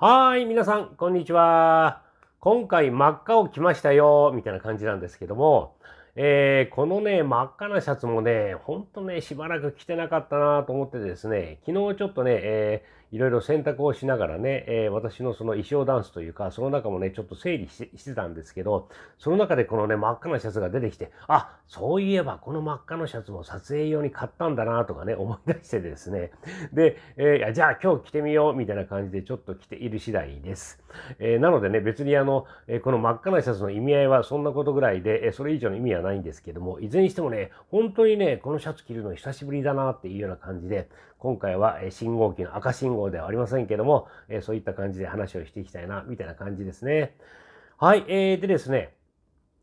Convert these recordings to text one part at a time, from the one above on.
はい、皆さん、こんにちは。今回真っ赤を着ましたよ、みたいな感じなんですけども、えー、このね、真っ赤なシャツもね、ほんとね、しばらく着てなかったなと思ってですね、昨日ちょっとね、えーいろいろ選択をしながらね、えー、私のその衣装ダンスというか、その中もね、ちょっと整理してたんですけど、その中でこのね、真っ赤なシャツが出てきて、あ、そういえばこの真っ赤のシャツも撮影用に買ったんだなとかね、思い出してですね。で、えー、じゃあ今日着てみようみたいな感じでちょっと着ている次第です。えー、なのでね、別にあの、えこの真っ赤なシャツの意味合いはそんなことぐらいで、えそれ以上の意味はないんですけども、いずれにしてもね、本当にね、このシャツ着るの久しぶりだなっていうような感じで、今回は信号機の赤信号ではありませんけども、えそういった感じで話をしていきたいな、みたいな感じですね。はい、えー、でですね、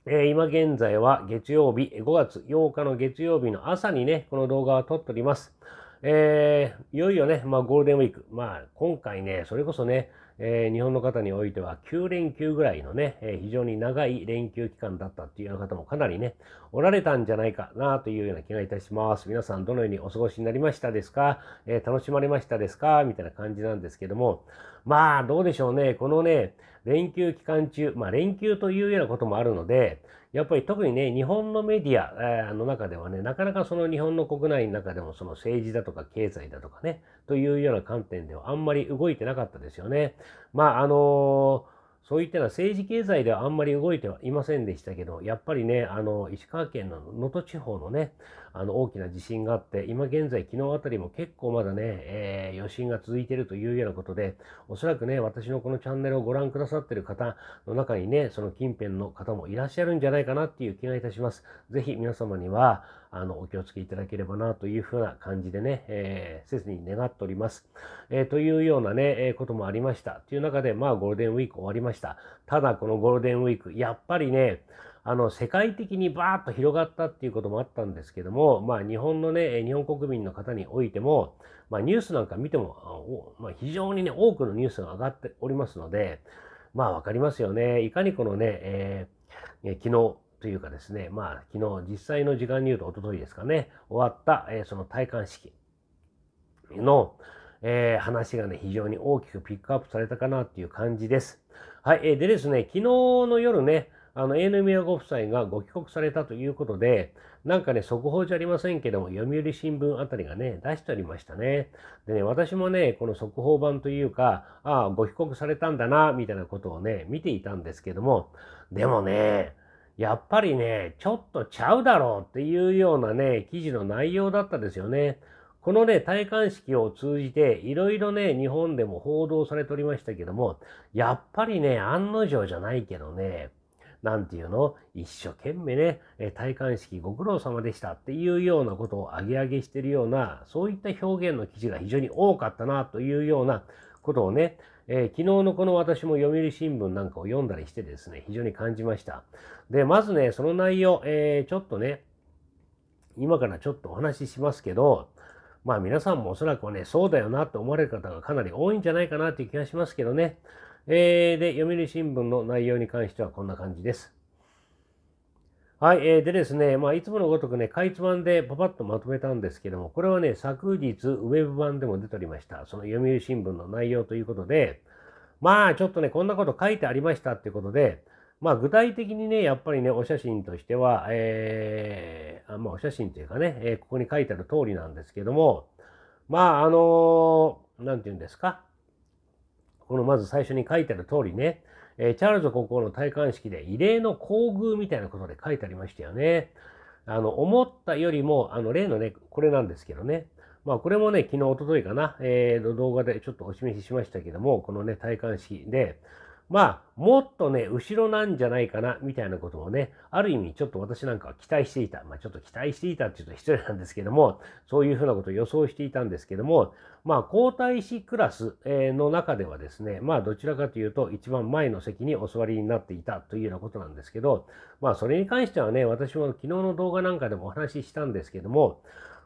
え今現在は月曜日、5月8日の月曜日の朝にね、この動画を撮っております。えー、いよいよね、まあゴールデンウィーク。まあ今回ね、それこそね、えー、日本の方においては9連休ぐらいのね、えー、非常に長い連休期間だったっていうような方もかなりね、おられたんじゃないかなというような気がいたします。皆さんどのようにお過ごしになりましたですか、えー、楽しまれましたですかみたいな感じなんですけども、まあどうでしょうね、このね、連休期間中、まあ連休というようなこともあるので、やっぱり特にね、日本のメディアの中ではね、なかなかその日本の国内の中でもその政治だとか経済だとかね、というような観点ではあんまり動いてなかったですよね。まあ、あのーそういったのは政治経済ではあんまり動いてはいませんでしたけど、やっぱりね、あの、石川県の能登地方のね、あの、大きな地震があって、今現在、昨日あたりも結構まだね、えー、余震が続いているというようなことで、おそらくね、私のこのチャンネルをご覧くださってる方の中にね、その近辺の方もいらっしゃるんじゃないかなっていう気がいたします。ぜひ皆様には、あの、お気をつけいただければな、というふうな感じでね、えー、切に願っております。えー、というようなね、えー、こともありました。という中で、まあ、ゴールデンウィーク終わりました。ただ、このゴールデンウィーク、やっぱりね、あの、世界的にバーッと広がったっていうこともあったんですけども、まあ、日本のね、日本国民の方においても、まあ、ニュースなんか見ても、まあ、非常にね、多くのニュースが上がっておりますので、まあ、わかりますよね。いかにこのね、えー、昨日、というかですね、まあ、昨日、実際の時間に言うと、おとといですかね、終わった、えー、その戴冠式の、えー、話がね、非常に大きくピックアップされたかなっていう感じです。はい、えー、でですね、昨日の夜ね、あの、AN 宮ご夫妻がご帰国されたということで、なんかね、速報じゃありませんけども、読売新聞あたりがね、出しておりましたね。でね、私もね、この速報版というか、ああ、ご帰国されたんだな、みたいなことをね、見ていたんですけども、でもね、やっぱりね、ちょっとちゃうだろうっていうようなね、記事の内容だったですよね。このね、戴冠式を通じて、いろいろね、日本でも報道されておりましたけども、やっぱりね、案の定じゃないけどね、なんていうの、一生懸命ね、戴冠式ご苦労様でしたっていうようなことをあげあげしてるような、そういった表現の記事が非常に多かったなというようなことをね、えー、昨日のこの私も読売新聞なんかを読んだりしてですね、非常に感じました。で、まずね、その内容、えー、ちょっとね、今からちょっとお話ししますけど、まあ皆さんもおそらくはね、そうだよなって思われる方がかなり多いんじゃないかなという気がしますけどね。えー、で、読売新聞の内容に関してはこんな感じです。はい、えー、でですね、まあ、いつものごとくね、かいつまんでパパッとまとめたんですけども、これはね、昨日、ウェブ版でも出ておりました、その読売新聞の内容ということで、まあ、ちょっとね、こんなこと書いてありましたっていうことで、まあ、具体的にね、やっぱりね、お写真としては、えー、あまあ、お写真というかね、えー、ここに書いてある通りなんですけども、まあ、あのー、なんて言うんですか、このまず最初に書いてある通りね、えー、チャールズ国王の戴冠式で異例の厚遇みたいなことで書いてありましたよね。あの、思ったよりも、あの、例のね、これなんですけどね。まあ、これもね、昨日、おとといかな、えー、動画でちょっとお示ししましたけども、このね、戴冠式で、まあ、もっとね、後ろなんじゃないかな、みたいなことをね、ある意味ちょっと私なんかは期待していた。まあ、ちょっと期待していたっていうと失礼なんですけども、そういうふうなことを予想していたんですけども、まあ、皇太子クラスの中ではですね、まあ、どちらかというと、一番前の席にお座りになっていたというようなことなんですけど、まあ、それに関してはね、私も昨日の動画なんかでもお話ししたんですけども、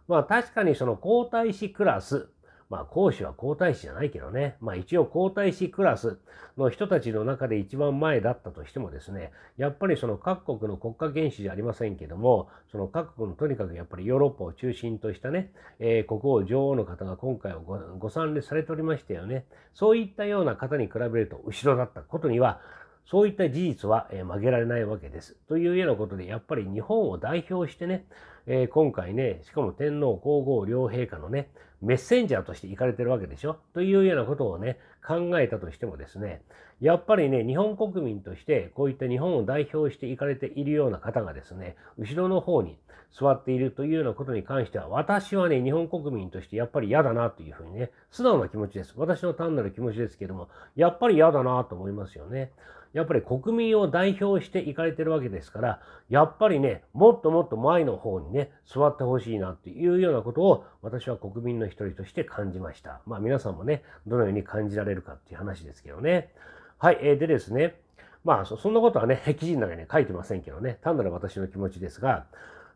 まあ、確かにその皇太子クラスまあ、講師は皇太子じゃないけどね、まあ、一応皇太子クラスの人たちの中で一番前だったとしてもですね、やっぱりその各国の国家元首じゃありませんけども、その各国のとにかくやっぱりヨーロッパを中心としたね、えー、国王、女王の方が今回はご参列されておりましたよね。そういったような方に比べると後ろだったことには、そういった事実は曲げられないわけです。というようなことで、やっぱり日本を代表してね、えー、今回ね、しかも天皇皇后両陛下のね、メッセンジャーとして行かれてるわけでしょというようなことをね、考えたとしてもですね、やっぱりね、日本国民としてこういった日本を代表して行かれているような方がですね、後ろの方に座っているというようなことに関しては、私はね、日本国民としてやっぱり嫌だなというふうにね、素直な気持ちです。私の単なる気持ちですけども、やっぱり嫌だなと思いますよね。やっぱり国民を代表して行かれてるわけですから、やっぱりね、もっともっと前の方にね、ね、座ってほしいなっていうようなことを私は国民の一人として感じました。まあ皆さんもね、どのように感じられるかっていう話ですけどね。はい、えー、でですね、まあそんなことはね、記事の中には書いてませんけどね、単なる私の気持ちですが、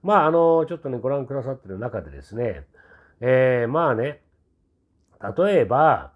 まああの、ちょっとね、ご覧くださってる中でですね、えー、まあね、例えば、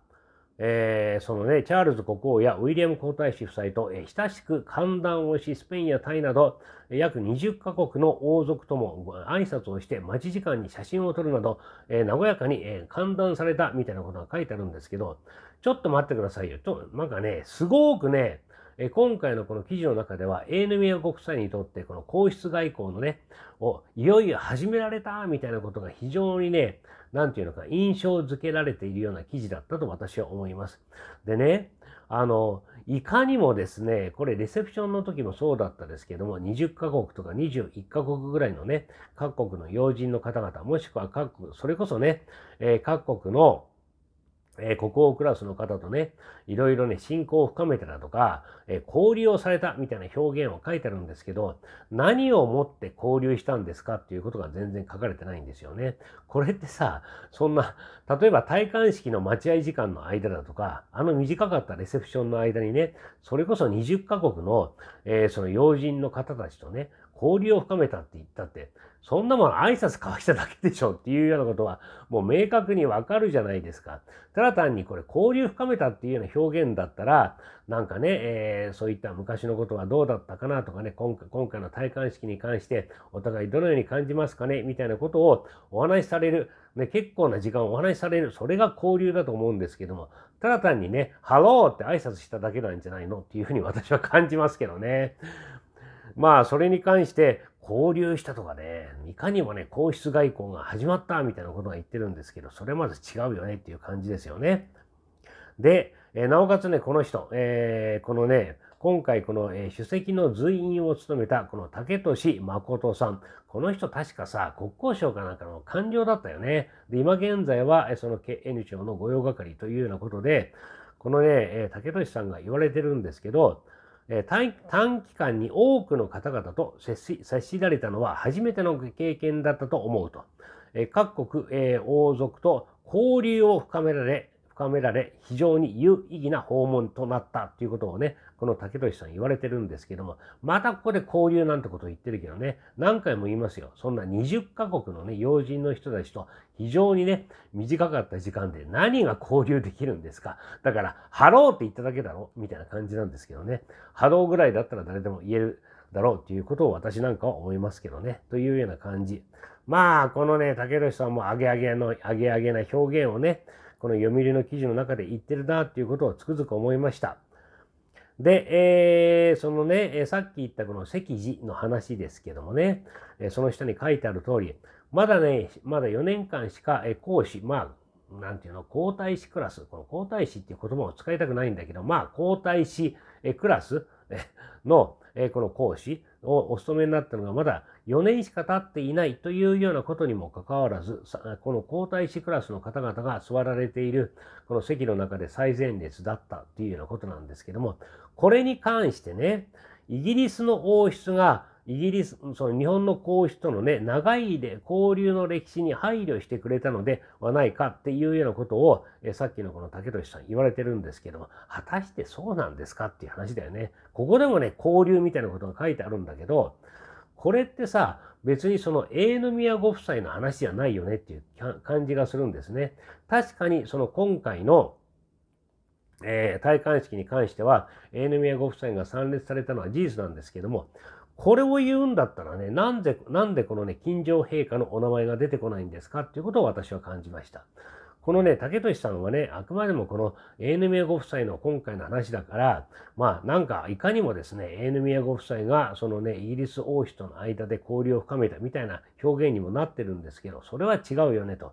えー、そのね、チャールズ国王やウィリアム皇太子夫妻と、えー、親しく歓談をし、スペインやタイなど、約20カ国の王族とも挨拶をして、待ち時間に写真を撮るなど、えー、和やかに、えー、歓談されたみたいなことが書いてあるんですけど、ちょっと待ってくださいよ。ちょなんかね、すごくね、え今回のこの記事の中では、エーヌミア国際にとって、この皇室外交のね、をいよいよ始められたみたいなことが非常にね、なんていうのか、印象づけられているような記事だったと私は思います。でね、あの、いかにもですね、これレセプションの時もそうだったですけども、20カ国とか21カ国ぐらいのね、各国の要人の方々、もしくは各国、それこそね、えー、各国のえ国王クラスの方とね、いろいろね、信仰を深めてだとか、え交流をされたみたいな表現を書いてあるんですけど、何をもって交流したんですかっていうことが全然書かれてないんですよね。これってさ、そんな、例えば戴冠式の待合時間の間だとか、あの短かったレセプションの間にね、それこそ20カ国の、えー、その要人の方たちとね、交流を深めたって言ったって、そんなもん挨拶交わしただけでしょっていうようなことは、もう明確にわかるじゃないですか。ただ単にこれ、交流深めたっていうような表現だったら、なんかね、えー、そういった昔のことはどうだったかなとかね、今回今回の戴冠式に関して、お互いどのように感じますかね、みたいなことをお話しされる。ね、結構な時間をお話しされる。それが交流だと思うんですけども、ただ単にね、ハローって挨拶しただけなんじゃないのっていうふうに私は感じますけどね。まあ、それに関して、交流したとかね、いかにもね、皇室外交が始まったみたいなことが言ってるんですけど、それまず違うよねっていう感じですよね。で、えなおかつね、この人、えー、このね、今回この、えー、主席の随員を務めたこの竹俊誠さん。この人確かさ、国交省かなんかの官僚だったよね。で、今現在は、えその n 長の御用係というようなことで、このね、えー、竹俊さんが言われてるんですけど、え短期間に多くの方々と接し接しられたのは初めての経験だったと思うと、え各国、えー、王族と交流を深められ、深められ、非常に有意義な訪問となったということをね、この竹俊さん言われてるんですけども、またここで交流なんてことを言ってるけどね、何回も言いますよ。そんな20カ国のね、要人の人たちと非常にね、短かった時間で何が交流できるんですか。だから、ハローって言っただけだろみたいな感じなんですけどね。ハローぐらいだったら誰でも言えるだろうっていうことを私なんかは思いますけどね。というような感じ。まあ、このね、竹俊さんもアゲアゲの、アゲアゲな表現をね、この読売の記事の中で言ってるなっていうことをつくづく思いました。で、えー、そのね、さっき言ったこの石字の話ですけどもね、その下に書いてある通り、まだね、まだ4年間しか講師、まあ、なんていうの、皇太子クラス、この皇太子っていう言葉を使いたくないんだけど、まあ、皇太子クラスのこの講師をお勤めになったのがまだ4年しか経っていないというようなことにもかかわらず、この皇太子クラスの方々が座られているこの席の中で最前列だったっていうようなことなんですけども、これに関してね、イギリスの王室がイギリス、その日本の皇室とのね、長いで交流の歴史に配慮してくれたのではないかっていうようなことを、えさっきのこの竹俊さん言われてるんですけども、果たしてそうなんですかっていう話だよね。ここでもね、交流みたいなことが書いてあるんだけど、これってさ、別にその永宮ご夫妻の話じゃないよねっていう感じがするんですね。確かにその今回の、えー、戴冠式に関しては、永宮ご夫妻が参列されたのは事実なんですけども、これを言うんだったらね、なんで、なんでこのね、金城陛下のお名前が出てこないんですかっていうことを私は感じました。このね、竹俊さんはね、あくまでもこの A ーヌご夫妻の今回の話だから、まあなんかいかにもですね、A ーヌご夫妻がそのね、イギリス王妃との間で交流を深めたみたいな表現にもなってるんですけど、それは違うよねと。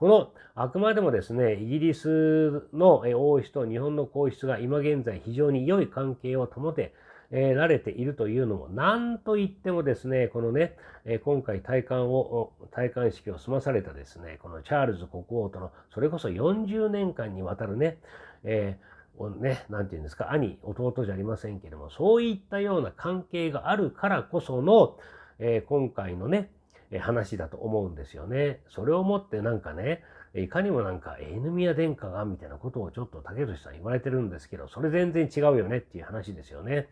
このあくまでもですね、イギリスの王室と日本の皇室が今現在非常に良い関係を保て、えられているというのも、なんといってもですね、このね、え今回戴冠を、戴冠式を済まされたですね、このチャールズ国王との、それこそ40年間にわたるね、えー、ね、なんて言うんですか、兄、弟じゃありませんけれども、そういったような関係があるからこその、えー、今回のね、話だと思うんですよね。それをもってなんかね、いかにもなんか、えヌミ殿下がみたいなことをちょっと竹内さん言われてるんですけど、それ全然違うよねっていう話ですよね。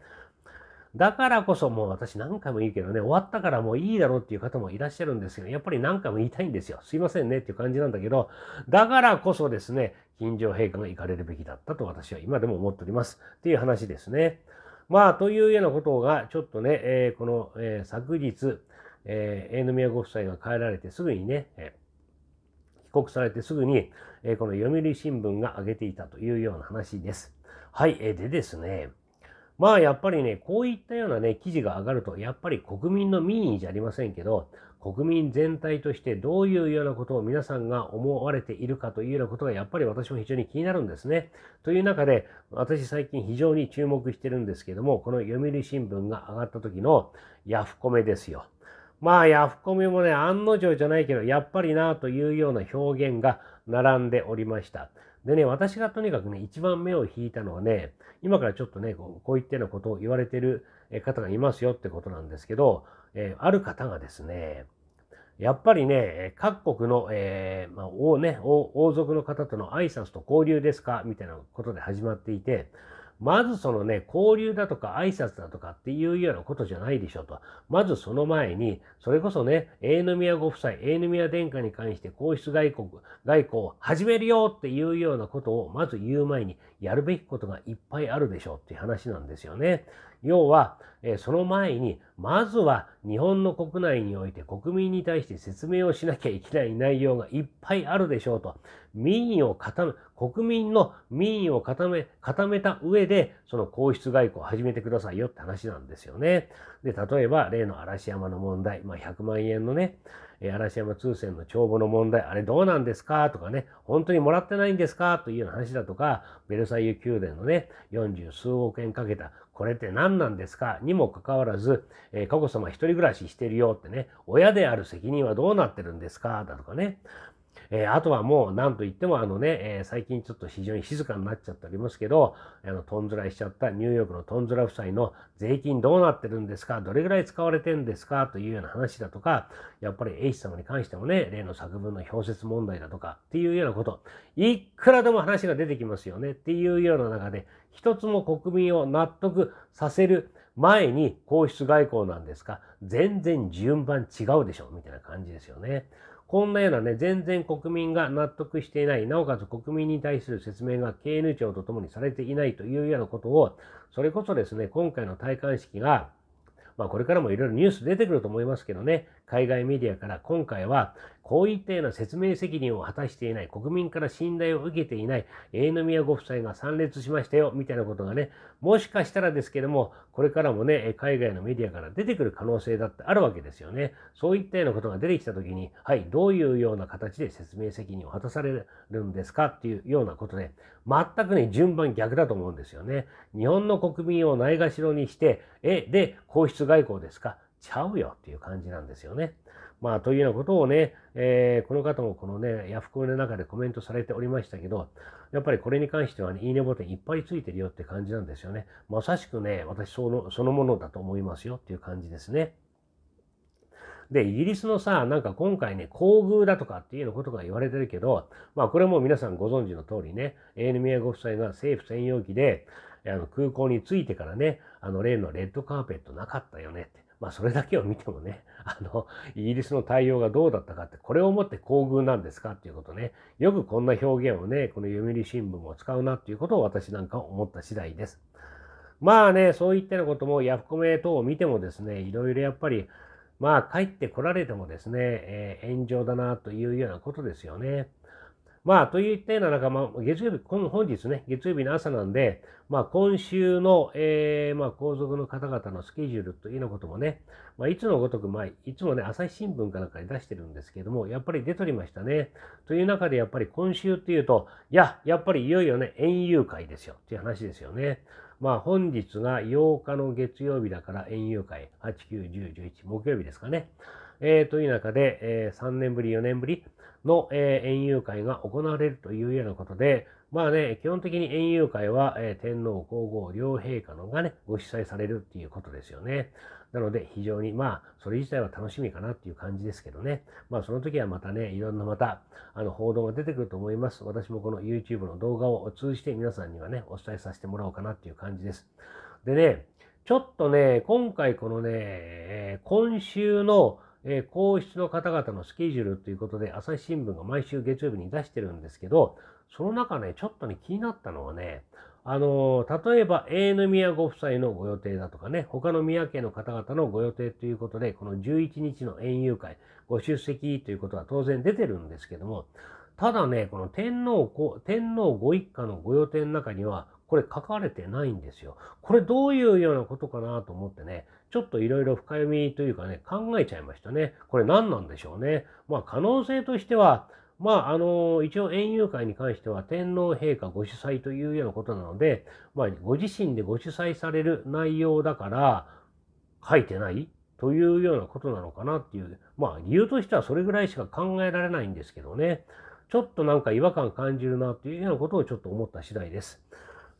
だからこそもう私何回も言うけどね、終わったからもういいだろうっていう方もいらっしゃるんですけど、やっぱり何回も言いたいんですよ。すいませんねっていう感じなんだけど、だからこそですね、金城陛下が行かれるべきだったと私は今でも思っております。っていう話ですね。まあ、というようなことが、ちょっとね、えー、この、えー、昨日、えー、宮ご夫妻が帰られてすぐにね、え帰国されてすぐに、えこの読売新聞が挙げていたというような話です。はい、えでですね、まあやっぱりね、こういったようなね、記事が上がると、やっぱり国民の民意じゃありませんけど、国民全体としてどういうようなことを皆さんが思われているかというようなことがやっぱり私も非常に気になるんですね。という中で、私最近非常に注目してるんですけども、この読売新聞が上がった時のヤフコメですよ。まあ、ヤフコメもね、案の定じゃないけど、やっぱりなというような表現が並んでおりました。でね、私がとにかくね、一番目を引いたのはね、今からちょっとね、こうこういったようなことを言われてる方がいますよってことなんですけど、えー、ある方がですね、やっぱりね、各国の、えー、まあ、王ね王、王族の方との挨拶と交流ですかみたいなことで始まっていて、まずそのね、交流だとか挨拶だとかっていうようなことじゃないでしょうと。まずその前に、それこそね、の宮ご夫妻、の宮殿下に関して皇室外国、外交を始めるよっていうようなことをまず言う前にやるべきことがいっぱいあるでしょうっていう話なんですよね。要は、その前に、まずは日本の国内において国民に対して説明をしなきゃいけない内容がいっぱいあるでしょうと。民意を固め、国民の民意を固め、固めた上で、その皇室外交を始めてくださいよって話なんですよね。で、例えば、例の嵐山の問題、まあ、100万円のね、嵐山通船の帳簿の問題、あれどうなんですかとかね、本当にもらってないんですかというような話だとか、ベルサイユ宮殿のね、40数億円かけたこれって何なんですかにもかかわらず、えー、佳子さま一人暮らししてるよってね、親である責任はどうなってるんですかだとかね、えー、あとはもう、なんといってもあのね、えー、最近ちょっと非常に静かになっちゃっておりますけど、あの、トンズラしちゃったニューヨークのトンズラ夫妻の税金どうなってるんですかどれぐらい使われてんですかというような話だとか、やっぱり A 氏様に関してもね、例の作文の表説問題だとかっていうようなこと、いくらでも話が出てきますよねっていうような中で、一つも国民を納得させる前に皇室外交なんですか全然順番違うでしょみたいな感じですよね。こんなようなね、全然国民が納得していない、なおかつ国民に対する説明が KN 庁とともにされていないというようなことを、それこそですね、今回の戴冠式が、まあ、これからもいろいろニュース出てくると思いますけどね、海外メディアから今回はこういったような説明責任を果たしていない、国民から信頼を受けていない、永宮ご夫妻が参列しましたよ、みたいなことがね、もしかしたらですけども、これからもね、海外のメディアから出てくる可能性だってあるわけですよね。そういったようなことが出てきたときに、はい、どういうような形で説明責任を果たされるんですかっていうようなことで、全くね、順番逆だと思うんですよね。日本の国民をないがしろにして、え、で、皇室外交ですかちゃうよっていう感じなんですよね。まあ、というようなことをね、えー、この方もこのね、ヤフコメの中でコメントされておりましたけど、やっぱりこれに関してはね、いいねボタンいっぱいついてるよって感じなんですよね。まさしくね、私そのそのものだと思いますよっていう感じですね。で、イギリスのさ、なんか今回ね、厚遇だとかっていうようなことが言われてるけど、まあこれも皆さんご存知の通りね、エーヌミアご夫妻が政府専用機で、あの空港に着いてからね、あの例のレッドカーペットなかったよねって。まあ、それだけを見てもね、あの、イギリスの対応がどうだったかって、これをもって厚遇なんですかっていうことね、よくこんな表現をね、この読売新聞も使うなっていうことを私なんか思った次第です。まあね、そういったようなことも、ヤフコメ等を見てもですね、いろいろやっぱり、まあ、帰ってこられてもですね、えー、炎上だなというようなことですよね。まあ、といったような中、まあ、月曜日、今本日ね、月曜日の朝なんで、まあ、今週の、えー、まあ、皇族の方々のスケジュールというのこともね、まあ、いつのごとく、まあ、いつもね、朝日新聞かなんかに出してるんですけども、やっぱり出とりましたね。という中で、やっぱり今週っていうと、いや、やっぱりいよいよね、園遊会ですよ、という話ですよね。まあ、本日が8日の月曜日だから、園遊会、8、9、10、11、木曜日ですかね。えー、という中で、えー、3年ぶり、4年ぶり、の、えー、園遊会が行われるというようなことで、まあね、基本的に園遊会は、えー、天皇皇后両陛下のがね、ご主催されるっていうことですよね。なので、非常に、まあ、それ自体は楽しみかなっていう感じですけどね。まあ、その時はまたね、いろんなまた、あの、報道が出てくると思います。私もこの YouTube の動画を通じて皆さんにはね、お伝えさせてもらおうかなっていう感じです。でね、ちょっとね、今回このね、今週のえー、皇室の方々のスケジュールということで、朝日新聞が毎週月曜日に出してるんですけど、その中ね、ちょっとね、気になったのはね、あのー、例えば、永遠宮ご夫妻のご予定だとかね、他の宮家の方々のご予定ということで、この11日の園遊会、ご出席ということは当然出てるんですけども、ただね、この天皇、天皇ご一家のご予定の中には、これ書かれてないんですよ。これどういうようなことかなと思ってね、ちょっといろいろ深読みというかね、考えちゃいましたね。これ何なんでしょうね。まあ可能性としては、まあ、あの、一応、園遊会に関しては、天皇陛下ご主催というようなことなので、まあ、ご自身でご主催される内容だから、書いてないというようなことなのかなっていう、まあ、理由としてはそれぐらいしか考えられないんですけどね。ちょっとなんか違和感感じるなっていうようなことをちょっと思った次第です。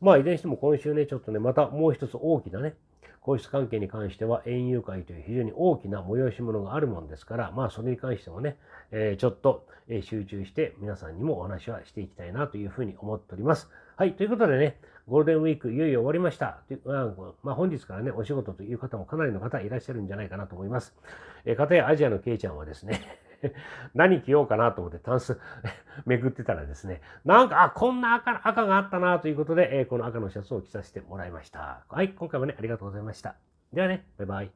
まあ、いずれにしても今週ね、ちょっとね、またもう一つ大きなね、皇室関係に関しては、園遊会という非常に大きな催し物があるもんですから、まあ、それに関してもね、えー、ちょっと集中して皆さんにもお話はしていきたいなというふうに思っております。はい、ということでね、ゴールデンウィークいよいよ終わりました。まあ、本日からね、お仕事という方もかなりの方いらっしゃるんじゃないかなと思います。えー、かたやアジアのケイちゃんはですね 何着ようかなと思ってタンス めくってたらですね、なんか、あ、こんな赤赤があったなということで、えー、この赤のシャツを着させてもらいました。はい、今回もね、ありがとうございました。ではね、バイバイ。